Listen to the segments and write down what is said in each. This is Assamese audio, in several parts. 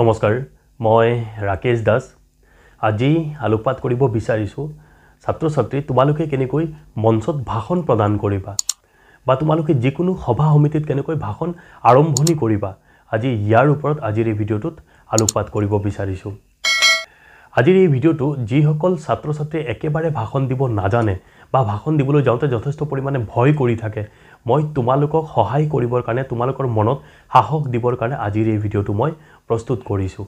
নমস্কাৰ মই ৰাকেশ দাস আজি আলোকপাত কৰিব বিচাৰিছোঁ ছাত্ৰ ছাত্ৰী তোমালোকে কেনেকৈ মঞ্চত ভাষণ প্ৰদান কৰিবা বা তোমালোকে যিকোনো সভা সমিতিত কেনেকৈ ভাষণ আৰম্ভণি কৰিবা আজি ইয়াৰ ওপৰত আজিৰ এই ভিডিঅ'টোত আলোকপাত কৰিব বিচাৰিছোঁ আজিৰ এই ভিডিঅ'টো যিসকল ছাত্ৰ ছাত্ৰীয়ে একেবাৰে ভাষণ দিব নাজানে বা ভাষণ দিবলৈ যাওঁতে যথেষ্ট পৰিমাণে ভয় কৰি থাকে মই তোমালোকক সহায় কৰিবৰ কাৰণে তোমালোকৰ মনত সাহস দিবৰ কাৰণে আজিৰ এই ভিডিঅ'টো মই প্ৰস্তুত কৰিছোঁ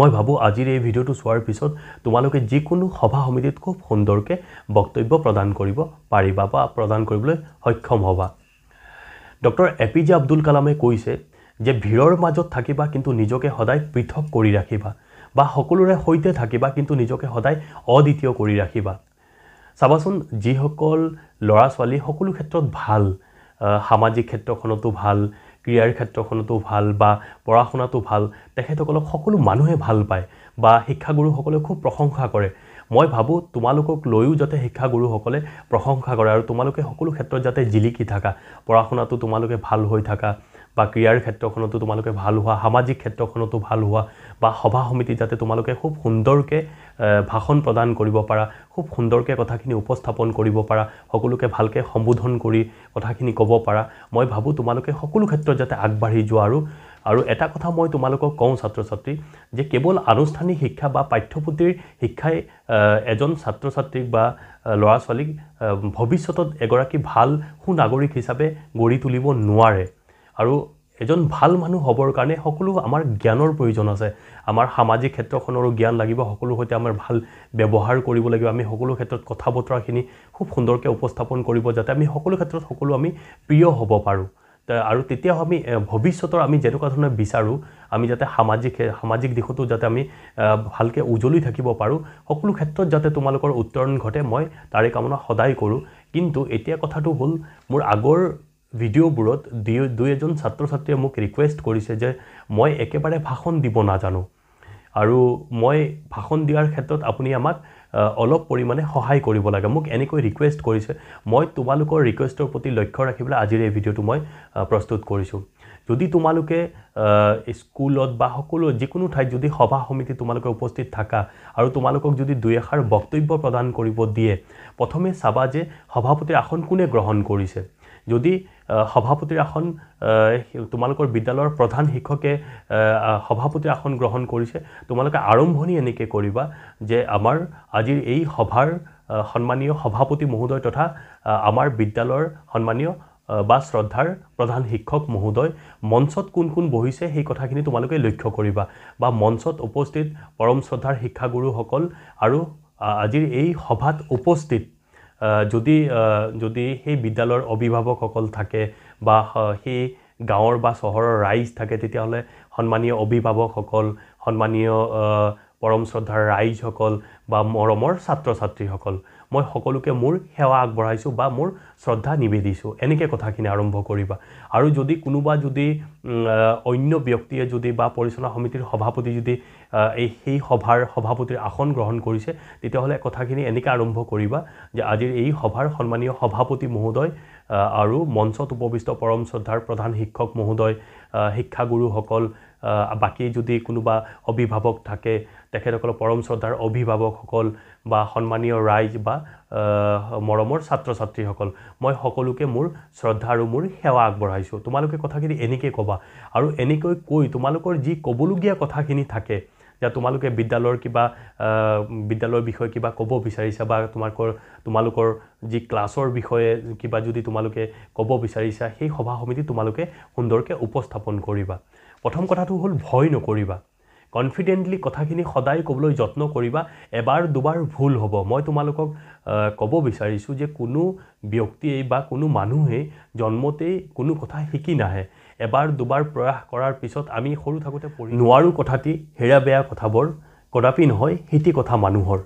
মই ভাবোঁ আজিৰ এই ভিডিঅ'টো চোৱাৰ পিছত তোমালোকে যিকোনো সভা সমিতিত খুব সুন্দৰকৈ বক্তব্য প্ৰদান কৰিব পাৰিবা বা প্ৰদান কৰিবলৈ সক্ষম হ'বা doctor A P J Abdul কালামে কৈছে যে ভিৰৰ মাজত থাকিবা কিন্তু নিজকে সদায় পৃথক কৰি ৰাখিবা বা সকলোৰে সৈতে থাকিবা কিন্তু নিজকে সদায় অদ্বিতীয় কৰি ৰাখিবা চাবাচোন যিসকল ল'ৰা ছোৱালী সকলো ক্ষেত্ৰত ভাল সামাজিক ক্ষেত্ৰখনতো ভাল ক্ৰীড়াৰ ক্ষেত্ৰখনতো ভাল বা পঢ়া শুনাতো ভাল তেখেতসকলক সকলো মানুহে ভাল পায় বা শিক্ষাগুৰুসকলে খুব প্ৰশংসা কৰে মই ভাবোঁ তোমালোকক লৈও যাতে শিক্ষাগুৰুসকলে প্ৰশংসা কৰে আৰু তোমালোকে সকলো ক্ষেত্ৰত যাতে জিলিকি থাকা পঢ়া শুনাটো তোমালোকে ভাল হৈ থাকা বা ক্ৰীড়াৰ ক্ষেত্ৰখনতো তোমালোকে ভাল হোৱা সামাজিক ক্ষেত্ৰখনতো ভাল হোৱা বা সভা সমিতি যাতে তোমালোকে খুব সুন্দৰকৈ ভাষণ প্ৰদান কৰিব পাৰা খুব সুন্দৰকৈ কথাখিনি উপস্থাপন কৰিব পাৰা সকলোকে ভালকৈ সম্বোধন কৰি কথাখিনি ক'ব পাৰা মই ভাবোঁ তোমালোকে সকলো ক্ষেত্ৰত যাতে আগবাঢ়ি যোৱা আৰু আৰু এটা কথা মই তোমালোকক কওঁ ছাত্ৰ ছাত্ৰী যে কেৱল আনুষ্ঠানিক শিক্ষা বা পাঠ্যপুথিৰ শিক্ষাই এজন ছাত্ৰ ছাত্ৰীক বা ল'ৰা ছোৱালীক ভৱিষ্যতত এগৰাকী ভাল সু নাগৰিক হিচাপে গঢ়ি তুলিব নোৱাৰে আৰু এজন ভাল মানুহ হ'বৰ কাৰণে সকলো আমাৰ জ্ঞানৰ প্ৰয়োজন আছে আমাৰ সামাজিক ক্ষেত্ৰখনৰো জ্ঞান লাগিব সকলো সৈতে আমাৰ ভাল ব্যৱহাৰ কৰিব লাগিব আমি সকলো ক্ষেত্ৰত কথা বতৰাখিনি খুব সুন্দৰকৈ উপস্থাপন কৰিব যাতে আমি সকলো ক্ষেত্ৰত সকলো আমি প্ৰিয় হ'ব পাৰোঁ আৰু তেতিয়াও আমি ভৱিষ্যতৰ আমি যেনেকুৱা ধৰণে বিচাৰোঁ আমি যাতে সামাজিক সামাজিক দিশতো যাতে আমি ভালকৈ উজ্বলি থাকিব পাৰোঁ সকলো ক্ষেত্ৰত যাতে তোমালোকৰ উত্তৰণ ঘটে মই তাৰে কামনা সদায় কৰোঁ কিন্তু এতিয়া কথাটো হ'ল মোৰ আগৰ ভিডিঅ'বোৰত দুই এজন ছাত্ৰ ছাত্ৰীয়ে মোক ৰিকুৱেষ্ট কৰিছে যে মই একেবাৰে ভাষণ দিব নাজানো আৰু মই ভাষণ দিয়াৰ ক্ষেত্ৰত আপুনি আমাক অলপ পৰিমাণে সহায় কৰিব লাগে মোক এনেকৈ ৰিকুৱেষ্ট কৰিছে মই তোমালোকৰ ৰিকুৱেষ্টৰ প্ৰতি লক্ষ্য ৰাখিবলৈ আজিৰ এই ভিডিঅ'টো মই প্ৰস্তুত কৰিছোঁ যদি তোমালোকে স্কুলত বা সকলো যিকোনো ঠাইত যদি সভা সমিতি তোমালোকে উপস্থিত থাকা আৰু তোমালোকক যদি দুই এষাৰ বক্তব্য প্ৰদান কৰিব দিয়ে প্ৰথমে চাবা যে সভাপতিৰ আসন কোনে গ্ৰহণ কৰিছে যদি সভাপতিৰ আসন তোমালোকৰ বিদ্যালয়ৰ প্ৰধান শিক্ষকে সভাপতিৰ আসন গ্ৰহণ কৰিছে তোমালোকে আৰম্ভণি এনেকৈ কৰিবা যে আমাৰ আজিৰ এই সভাৰ সন্মানীয় সভাপতি মহোদয় তথা আমাৰ বিদ্যালয়ৰ সন্মানীয় বা শ্ৰদ্ধাৰ প্ৰধান শিক্ষক মহোদয় মঞ্চত কোন কোন বহিছে সেই কথাখিনি তোমালোকে লক্ষ্য কৰিবা বা মঞ্চত উপস্থিত পৰম শ্ৰদ্ধাৰ শিক্ষাগুৰুসকল আৰু আজিৰ এই সভাত উপস্থিত যদি যদি সেই বিদ্যালয়ৰ অভিভাৱকসকল থাকে বা সেই গাঁৱৰ বা চহৰৰ ৰাইজ থাকে তেতিয়াহ'লে সন্মানীয় অভিভাৱকসকল সন্মানীয় পৰম শ্ৰদ্ধাৰ ৰাইজসকল বা মৰমৰ ছাত্ৰ ছাত্ৰীসকল মই সকলোকে মোৰ সেৱা আগবঢ়াইছোঁ বা মোৰ শ্ৰদ্ধা নিবেদিছোঁ এনেকৈ কথাখিনি আৰম্ভ কৰিবা আৰু যদি কোনোবা যদি অন্য ব্যক্তিয়ে যদি বা পৰিচালনা সমিতিৰ সভাপতি যদি এই সেই সভাৰ সভাপতিৰ আসন গ্ৰহণ কৰিছে তেতিয়াহ'লে কথাখিনি এনেকৈ আৰম্ভ কৰিবা যে আজিৰ এই সভাৰ সন্মানীয় সভাপতি মহোদয় আৰু মঞ্চত উপবিষ্ট পৰম শ্ৰদ্ধাৰ প্ৰধান শিক্ষক মহোদয় শিক্ষাগুৰুসকল বাকী যদি কোনোবা অভিভাৱক থাকে তেখেতসকলৰ পৰম শ্ৰদ্ধাৰ অভিভাৱকসকল বা সন্মানীয় ৰাইজ বা মৰমৰ ছাত্ৰ ছাত্ৰীসকল মই সকলোকে মোৰ শ্ৰদ্ধা আৰু মোৰ সেৱা আগবঢ়াইছোঁ তোমালোকে কথাখিনি এনেকৈ ক'বা আৰু এনেকৈ কৈ তোমালোকৰ যি ক'বলগীয়া কথাখিনি থাকে যে তোমালোকে বিদ্যালয়ৰ কিবা বিদ্যালয়ৰ বিষয়ে কিবা ক'ব বিচাৰিছা বা তোমালোকৰ তোমালোকৰ যি ক্লাছৰ বিষয়ে কিবা যদি তোমালোকে ক'ব বিচাৰিছা সেই সভা সমিতি তোমালোকে সুন্দৰকৈ উপস্থাপন কৰিবা প্ৰথম কথাটো হ'ল ভয় নকৰিবা কনফিডেণ্টলি কথাখিনি সদায় ক'বলৈ যত্ন কৰিবা এবাৰ দুবাৰ ভুল হ'ব মই তোমালোকক ক'ব বিচাৰিছোঁ যে কোনো ব্যক্তিয়েই বা কোনো মানুহেই জন্মতেই কোনো কথা শিকি নাহে এবাৰ দুবাৰ প্ৰয়াস কৰাৰ পিছত আমি সৰু থাকোঁতে পঢ়ি নোৱাৰোঁ কথাটি হেৰা বেয়া কথাবোৰ কদাপি নহয় সেইটি কথা মানুহৰ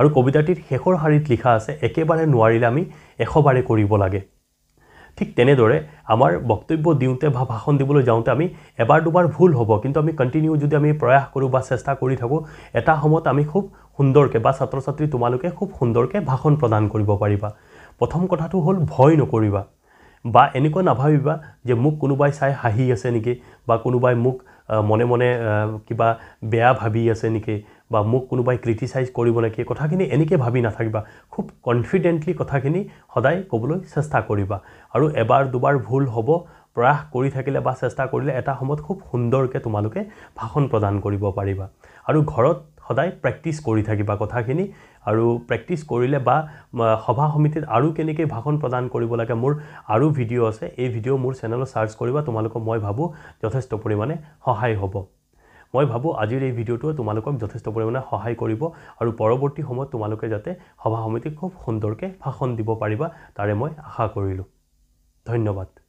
আৰু কবিতাটিৰ শেষৰ শাৰীত লিখা আছে একেবাৰে নোৱাৰিলে আমি এশবাৰে কৰিব লাগে ঠিক তেনেদৰে আমাৰ বক্তব্য দিওঁতে বা ভাষণ দিবলৈ যাওঁতে আমি এবাৰ দুবাৰ ভুল হ'ব কিন্তু আমি কণ্টিনিউ যদি আমি প্ৰয়াস কৰোঁ বা চেষ্টা কৰি থাকোঁ এটা সময়ত আমি খুব সুন্দৰকৈ বা ছাত্ৰ ছাত্ৰী তোমালোকে খুব সুন্দৰকৈ ভাষণ প্ৰদান কৰিব পাৰিবা প্ৰথম কথাটো হ'ল ভয় নকৰিবা বা এনেকুৱা নাভাবিবা যে মোক কোনোবাই চাই হাঁহি আছে নেকি বা কোনোবাই মোক মনে মনে কিবা বেয়া ভাবি আছে নেকি বা মোক কোনোবাই ক্ৰিটিচাইজ কৰিব নেকি কথাখিনি এনেকৈ ভাবি নাথাকিবা খুব কনফিডেণ্টলি কথাখিনি সদায় ক'বলৈ চেষ্টা কৰিবা আৰু এবাৰ দুবাৰ ভুল হ'ব প্ৰয়াস কৰি থাকিলে বা চেষ্টা কৰিলে এটা সময়ত খুব সুন্দৰকৈ তোমালোকে ভাষণ প্ৰদান কৰিব পাৰিবা আৰু ঘৰত সদায় প্ৰেক্টিচ কৰি থাকিবা কথাখিনি আৰু প্ৰেক্টিচ কৰিলে বা সভা সমিতিত আৰু কেনেকৈ ভাষণ প্ৰদান কৰিব লাগে মোৰ আৰু ভিডিঅ' আছে এই ভিডিঅ' মোৰ চেনেলত চাৰ্চ কৰিবা তোমালোকক মই ভাবোঁ যথেষ্ট পৰিমাণে সহায় হ'ব মই ভাবোঁ আজিৰ এই ভিডিঅ'টোৱে তোমালোকক যথেষ্ট পৰিমাণে সহায় কৰিব আৰু পৰৱৰ্তী সময়ত তোমালোকে যাতে সভা সমিতিক খুব সুন্দৰকৈ ভাষণ দিব পাৰিবা তাৰে মই আশা কৰিলোঁ ধন্যবাদ